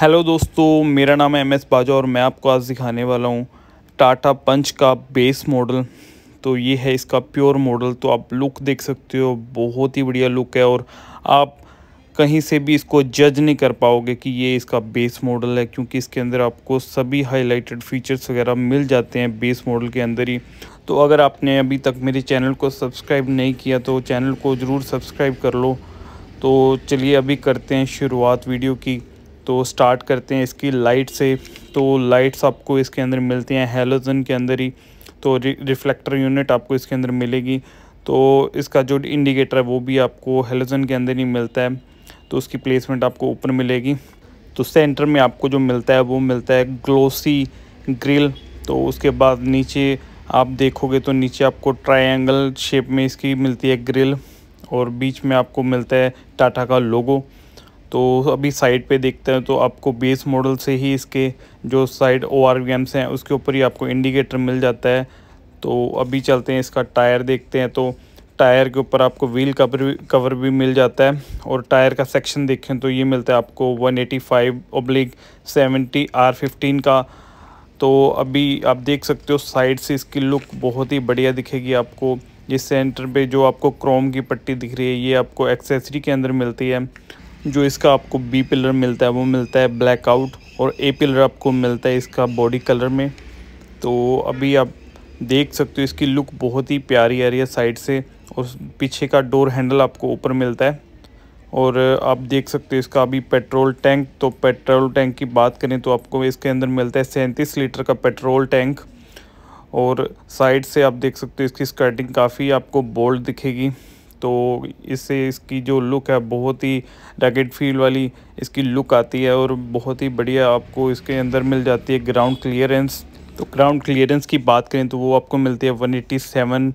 hello दोस्तों मेरा नाम है एम एस बाजा और मैं आपको आज दिखाने वाला हूँ टाटा पंच का बेस मॉडल तो ये है इसका प्योर मॉडल तो आप लुक देख सकते हो बहुत ही बढ़िया लुक है और आप कहीं से भी इसको जज नहीं कर पाओगे कि ये इसका बेस मॉडल है क्योंकि इसके अंदर आपको सभी हाईलाइटेड फीचर्स वगैरह मिल जाते हैं बेस मॉडल के अंदर ही तो अगर आपने अभी तक मेरे चैनल को सब्सक्राइब नहीं किया तो चैनल को ज़रूर सब्सक्राइब कर लो तो चलिए अभी करते हैं शुरुआत वीडियो की तो स्टार्ट करते हैं इसकी लाइट से तो लाइट्स आपको इसके अंदर मिलती हैं हेलोजन के अंदर ही तो रिफ्लेक्टर यूनिट आपको इसके अंदर मिलेगी तो इसका जो इंडिकेटर है वो भी आपको हेलोजन के अंदर ही मिलता है तो उसकी प्लेसमेंट आपको ऊपर मिलेगी तो सेंटर में आपको जो मिलता है वो मिलता है ग्लोसी ग्रिल तो उसके बाद नीचे आप देखोगे तो नीचे आपको ट्रायंगल शेप में इसकी मिलती है ग्रिल और बीच में आपको मिलता है टाटा का लोगो तो अभी साइड पे देखते हैं तो आपको बेस मॉडल से ही इसके जो साइड ओ आर हैं उसके ऊपर ही आपको इंडिकेटर मिल जाता है तो अभी चलते हैं इसका टायर देखते हैं तो टायर के ऊपर आपको व्हील कवर भी कवर भी मिल जाता है और टायर का सेक्शन देखें तो ये मिलता है आपको 185 eighty five oblique seventy R fifteen का तो अभी आप देख सकते हो साइड से इसकी लुक बहुत ही बढ़िया दिखेगी आपको ये सेंटर पे जो आपको क्रोम की पट्टी दिख रही है ये आपको एक्सेसरी के अंदर मिलती है जो इसका आपको बी पिलर मिलता है वो मिलता है ब्लैक आउट और ए पिलर आपको मिलता है इसका बॉडी कलर में तो अभी आप देख सकते हो इसकी लुक बहुत ही प्यारी आ रही है साइड से और पीछे का डोर हैंडल आपको ऊपर मिलता है और आप देख सकते हो इसका अभी पेट्रोल टैंक तो पेट्रोल टैंक की बात करें तो आपको इसके अंदर मिलता है सैंतीस लीटर का पेट्रोल टैंक और साइड से आप देख सकते हो इसकी स्कर्टिंग काफ़ी आपको बोल्ड दिखेगी तो इससे इसकी जो लुक है बहुत ही रैकेट फील वाली इसकी लुक आती है और बहुत ही बढ़िया आपको इसके अंदर मिल जाती है ग्राउंड क्लियरेंस तो ग्राउंड क्लियरेंस की बात करें तो वो आपको मिलती है 187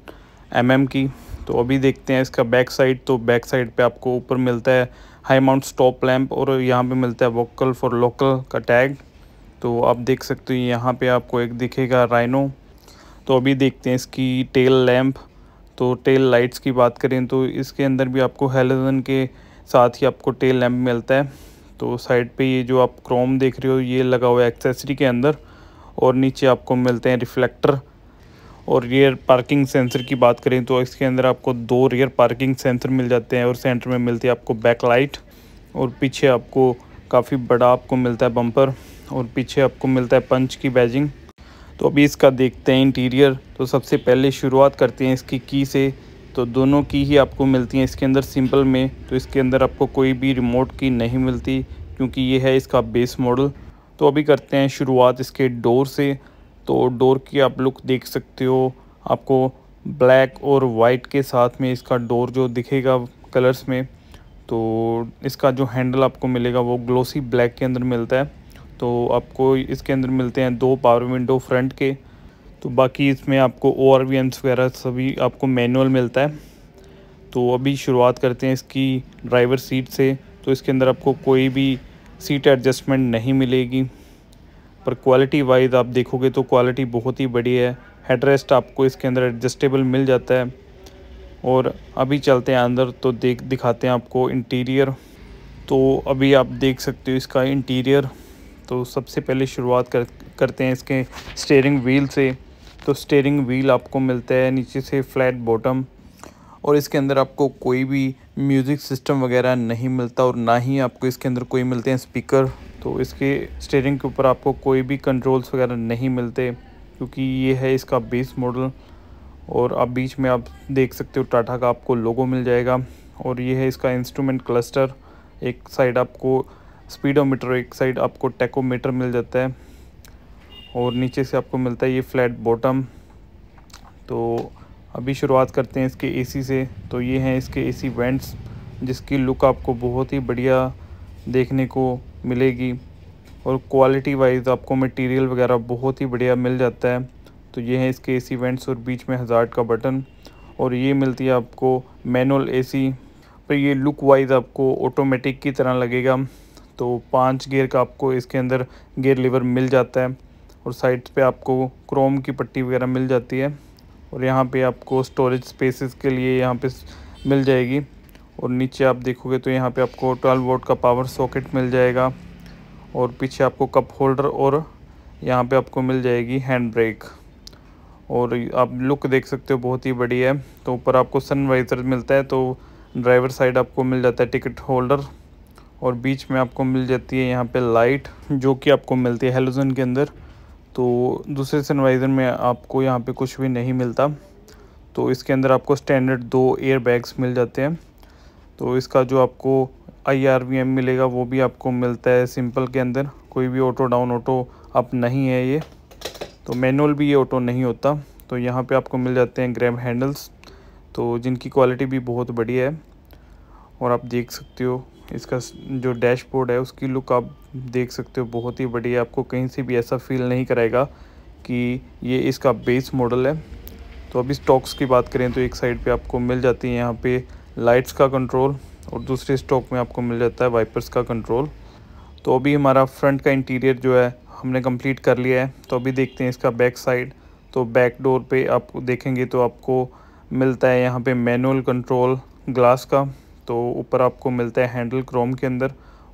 mm की तो अभी देखते हैं इसका बैक साइड तो बैक साइड पे आपको ऊपर मिलता है हाई माउंट स्टॉप लैम्प और यहाँ पे मिलता है वोकल फॉर लोकल का टैग तो आप देख सकते हो यहाँ पे आपको एक दिखेगा राइनो तो अभी देखते हैं इसकी टेल लैम्प तो टेल लाइट्स की बात करें तो इसके अंदर भी आपको हेलोजन के साथ ही आपको टेल लैम्प मिलता है तो साइड पे ये जो आप क्रोम देख रहे हो ये लगा हुआ है एक्सेसरी के अंदर और नीचे आपको मिलते हैं रिफ्लेक्टर और रियर पार्किंग सेंसर की बात करें तो इसके अंदर आपको दो रियर पार्किंग सेंसर मिल जाते हैं और सेंटर में मिलती है आपको बैक लाइट और पीछे आपको काफ़ी बड़ा आपको मिलता है बम्पर और पीछे आपको मिलता है पंच की बैजिंग तो अभी इसका देखते हैं इंटीरियर तो सबसे पहले शुरुआत करते हैं इसकी की से तो दोनों की ही आपको मिलती हैं इसके अंदर सिंपल में तो इसके अंदर आपको कोई भी रिमोट की नहीं मिलती क्योंकि ये है इसका बेस मॉडल तो अभी करते हैं शुरुआत इसके डोर से तो डोर की आप लुक देख सकते हो आपको ब्लैक और वाइट के साथ में इसका डोर जो दिखेगा कलर्स में तो इसका जो हैंडल आपको मिलेगा वो ग्लोसी ब्लैक के अंदर मिलता है तो आपको इसके अंदर मिलते हैं दो पावर विंडो फ्रंट के तो बाकी इसमें आपको ओ आर वी एम्स वगैरह सभी आपको मैनुअल मिलता है तो अभी शुरुआत करते हैं इसकी ड्राइवर सीट से तो इसके अंदर आपको कोई भी सीट एडजस्टमेंट नहीं मिलेगी पर क्वालिटी वाइज आप देखोगे तो क्वालिटी बहुत ही बढ़िया है हेडरेस्ट आपको इसके अंदर एडजस्टेबल मिल जाता है और अभी चलते हैं अंदर तो देख दिखाते हैं आपको इंटीरियर तो अभी आप देख सकते हो इसका इंटीरियर तो सबसे पहले शुरुआत कर करते हैं इसके स्टेयरिंग व्हील से तो स्टेयरिंग व्हील आपको मिलता है नीचे से फ्लैट बॉटम और इसके अंदर आपको कोई भी म्यूज़िक सिस्टम वगैरह नहीं मिलता और ना ही आपको इसके अंदर कोई मिलते हैं स्पीकर तो इसके स्टेयरिंग के ऊपर आपको कोई भी कंट्रोल्स वगैरह नहीं मिलते क्योंकि ये है इसका बेस मॉडल और आप बीच में आप देख सकते हो टाटा का आपको लोगो मिल जाएगा और ये है इसका इंस्ट्रूमेंट क्लस्टर एक साइड आपको स्पीडोमीटर एक साइड आपको टेकोमीटर मिल जाता है और नीचे से आपको मिलता है ये फ्लैट बॉटम तो अभी शुरुआत करते हैं इसके एसी से तो ये हैं इसके एसी वेंट्स जिसकी लुक आपको बहुत ही बढ़िया देखने को मिलेगी और क्वालिटी वाइज आपको मटेरियल वगैरह बहुत ही बढ़िया मिल जाता है तो ये हैं इसके एसी वेंट्स और बीच में हज़ार का बटन और ये मिलती है आपको मैनुअल एसी पर तो ये लुक वाइज आपको ऑटोमेटिक की तरह लगेगा तो पाँच गेयर का आपको इसके अंदर गेयर लीवर मिल जाता है और साइड पे आपको क्रोम की पट्टी वगैरह मिल जाती है और यहाँ पे आपको स्टोरेज स्पेसेस के लिए यहाँ पे मिल जाएगी और नीचे आप देखोगे तो यहाँ पे आपको 12 वोल्ट का पावर सॉकेट मिल जाएगा और पीछे आपको कप होल्डर और यहाँ पे आपको मिल जाएगी हैंड ब्रेक और आप लुक देख सकते हो बहुत ही बढ़िया है तो ऊपर आपको सन मिलता है तो ड्राइवर साइड आपको मिल जाता है टिकट होल्डर और बीच में आपको मिल जाती है यहाँ पे लाइट जो कि आपको मिलती है हेलोजन के अंदर तो दूसरे सनवाइज़र में आपको यहाँ पे कुछ भी नहीं मिलता तो इसके अंदर आपको स्टैंडर्ड दो एयर बैग्स मिल जाते हैं तो इसका जो आपको आई आर वी एम मिलेगा वो भी आपको मिलता है सिंपल के अंदर कोई भी ऑटो डाउन ऑटो अप नहीं है ये तो मैनुअल भी ये ऑटो नहीं होता तो यहाँ पे आपको मिल जाते हैं ग्रैब हैंडल्स तो जिनकी क्वालिटी भी बहुत बढ़िया है और आप देख सकते हो इसका जो डैशबोर्ड है उसकी लुक आप देख सकते हो बहुत ही बढ़िया आपको कहीं से भी ऐसा फील नहीं कराएगा कि ये इसका बेस मॉडल है तो अभी स्टॉक्स की बात करें तो एक साइड पे आपको मिल जाती है यहाँ पे लाइट्स का कंट्रोल और दूसरे स्टॉक में आपको मिल जाता है वाइपर्स का कंट्रोल तो अभी हमारा फ्रंट का इंटीरियर जो है हमने कंप्लीट कर लिया है तो अभी देखते हैं इसका बैक साइड तो बैक डोर पे आप देखेंगे तो आपको मिलता है यहाँ पे मैनुअल कंट्रोल ग्लास का तो ऊपर आपको मिलता है हैंडल क्रोम के अंदर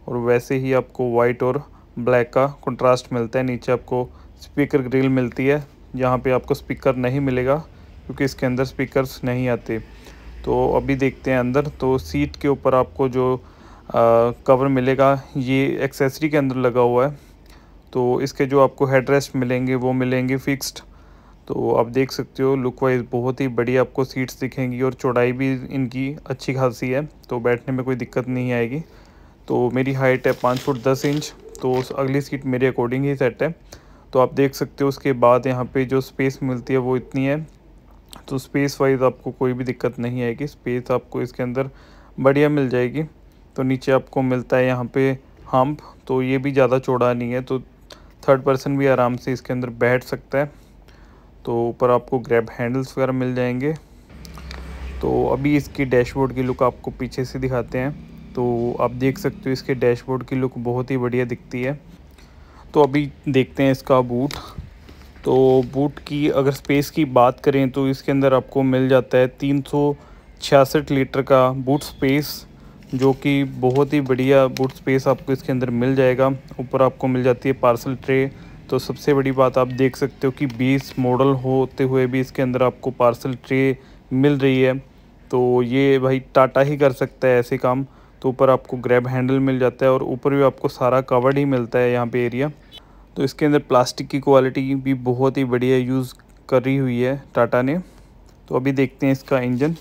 और वैसे ही आपको वाइट और ब्लैक का कंट्रास्ट मिलता है नीचे आपको स्पीकर ग्रिल मिलती है यहाँ पे आपको स्पीकर नहीं मिलेगा क्योंकि इसके अंदर स्पीकर्स नहीं आते तो अभी देखते हैं अंदर तो सीट के ऊपर आपको जो आ, कवर मिलेगा ये एक्सेसरी के अंदर लगा हुआ है तो इसके जो आपको हेड रेस्ट मिलेंगे वो मिलेंगे फ़िक्स्ड तो आप देख सकते हो लुक वाइज बहुत ही बढ़िया आपको सीट्स दिखेंगी और चौड़ाई भी इनकी अच्छी खासी है तो बैठने में कोई दिक्कत नहीं आएगी तो मेरी हाइट है पाँच फुट दस इंच तो अगली सीट मेरे अकॉर्डिंग ही सेट है तो आप देख सकते हो उसके बाद यहाँ पे जो स्पेस मिलती है वो इतनी है तो स्पेस वाइज आपको कोई भी दिक्कत नहीं आएगी स्पेस आपको इसके अंदर बढ़िया मिल जाएगी तो नीचे आपको मिलता है यहाँ पे हम्प तो ये भी ज़्यादा चौड़ा नहीं है तो थर्ड पर्सन भी आराम से इसके अंदर बैठ सकता है तो ऊपर आपको ग्रैब हैंडल्स वगैरह मिल जाएंगे तो अभी इसकी डैशबोर्ड की लुक आपको पीछे से दिखाते हैं तो आप देख सकते हो इसके डैशबोर्ड की लुक बहुत ही बढ़िया दिखती है तो अभी देखते हैं इसका बूट तो बूट की अगर स्पेस की बात करें तो इसके अंदर आपको मिल जाता है तीन लीटर का बूट स्पेस जो कि बहुत ही बढ़िया बूट स्पेस आपको इसके अंदर मिल जाएगा ऊपर आपको मिल जाती है पार्सल ट्रे तो सबसे बड़ी बात आप देख सकते हो कि बीस मॉडल होते हुए भी इसके अंदर आपको पार्सल ट्रे मिल रही है तो ये भाई टाटा ही कर सकता है ऐसे काम तो ऊपर आपको ग्रैब हैंडल मिल जाता है और ऊपर भी आपको सारा कवर्ड ही मिलता है यहाँ पे एरिया तो इसके अंदर प्लास्टिक की क्वालिटी भी बहुत ही बढ़िया यूज़ करी हुई है टाटा ने तो अभी देखते हैं इसका इंजन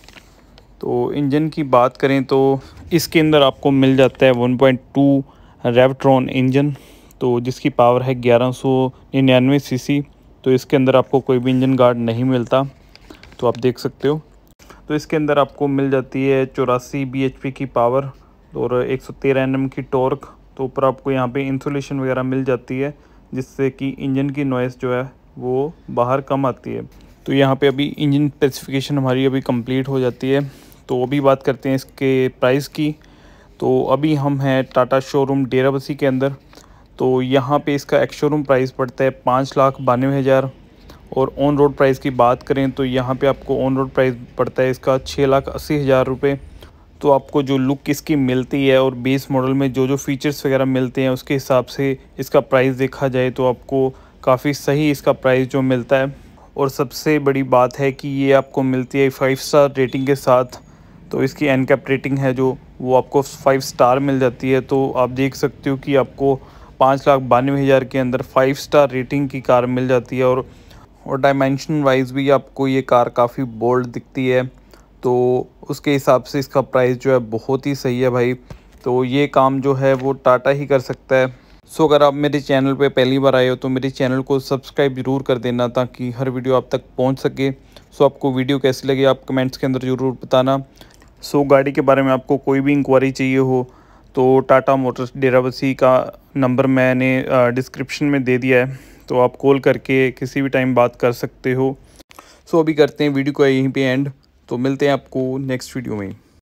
तो इंजन की बात करें तो इसके अंदर आपको मिल जाता है 1.2 रेवट्रॉन इंजन तो जिसकी पावर है ग्यारह सौ निन्यानवे सी तो इसके अंदर आपको कोई भी इंजन गार्ड नहीं मिलता तो आप देख सकते हो तो इसके अंदर आपको मिल जाती है चौरासी बी की पावर और एक सौ की टॉर्क तो ऊपर आपको यहाँ पे इंसुलेशन वगैरह मिल जाती है जिससे कि इंजन की नॉइस जो है वो बाहर कम आती है तो यहाँ पे अभी इंजन स्पेसिफिकेशन हमारी अभी कंप्लीट हो जाती है तो अभी बात करते हैं इसके प्राइस की तो अभी हम हैं टाटा शोरूम डेराबसी के अंदर तो यहाँ पे इसका एक्शोरूम शोरूम प्राइस पड़ता है पाँच लाख बानवे हज़ार और ऑन रोड प्राइस की बात करें तो यहाँ पे आपको ऑन रोड प्राइस पड़ता है इसका छः लाख अस्सी हज़ार रुपये तो आपको जो लुक इसकी मिलती है और बेस मॉडल में जो जो फीचर्स वगैरह मिलते हैं उसके हिसाब से इसका प्राइस देखा जाए तो आपको काफ़ी सही इसका प्राइस जो मिलता है और सबसे बड़ी बात है कि ये आपको मिलती है फाइव स्टार रेटिंग के साथ तो इसकी एनकैप रेटिंग है जो वो आपको फाइव स्टार मिल जाती है तो आप देख सकते हो कि आपको पाँच लाख बानवे हज़ार के अंदर फाइव स्टार रेटिंग की कार मिल जाती है और और डायमेंशन वाइज भी आपको ये कार काफ़ी बोल्ड दिखती है तो उसके हिसाब से इसका प्राइस जो है बहुत ही सही है भाई तो ये काम जो है वो टाटा ही कर सकता है सो अगर आप मेरे चैनल पे पहली बार आए हो तो मेरे चैनल को सब्सक्राइब ज़रूर कर देना ताकि हर वीडियो आप तक पहुंच सके सो आपको वीडियो कैसी लगी आप कमेंट्स के अंदर ज़रूर बताना सो गाड़ी के बारे में आपको कोई भी इंक्वायरी चाहिए हो तो टाटा मोटर्स डेराबसी का नंबर मैंने डिस्क्रिप्शन में दे दिया है तो आप कॉल करके किसी भी टाइम बात कर सकते हो सो अभी करते हैं वीडियो को यहीं पे एंड तो मिलते हैं आपको नेक्स्ट वीडियो में